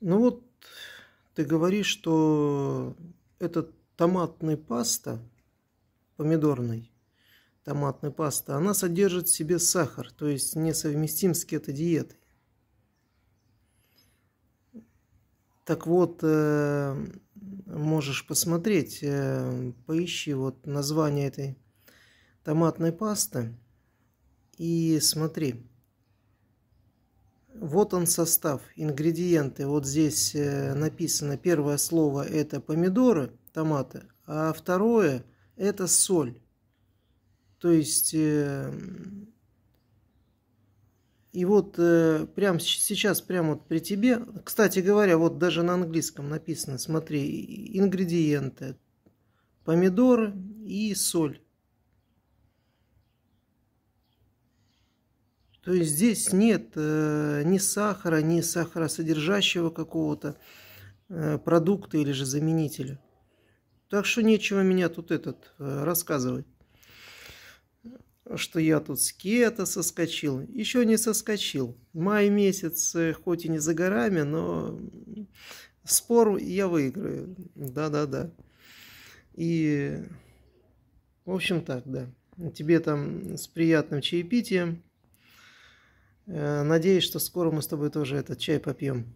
Ну вот ты говоришь, что эта томатная паста, помидорной томатная паста, она содержит в себе сахар, то есть несовместим с кето-диетой. Так вот, э, можешь посмотреть, э, поищи вот название этой томатной пасты и смотри. Вот он состав, ингредиенты. Вот здесь э, написано, первое слово это помидоры, томаты, а второе это соль. То есть, э, и вот э, прямо сейчас, прямо вот при тебе, кстати говоря, вот даже на английском написано, смотри, ингредиенты, помидоры и соль. То есть здесь нет э, ни сахара, ни сахаросодержащего какого-то э, продукта или же заменителя. Так что нечего меня тут этот э, рассказывать. Что я тут с кето соскочил. Еще не соскочил. Май месяц, хоть и не за горами, но спор я выиграю. Да-да-да. И, в общем так, да. Тебе там с приятным чаепитием Э, надеюсь, что скоро мы с тобой тоже этот чай попьем.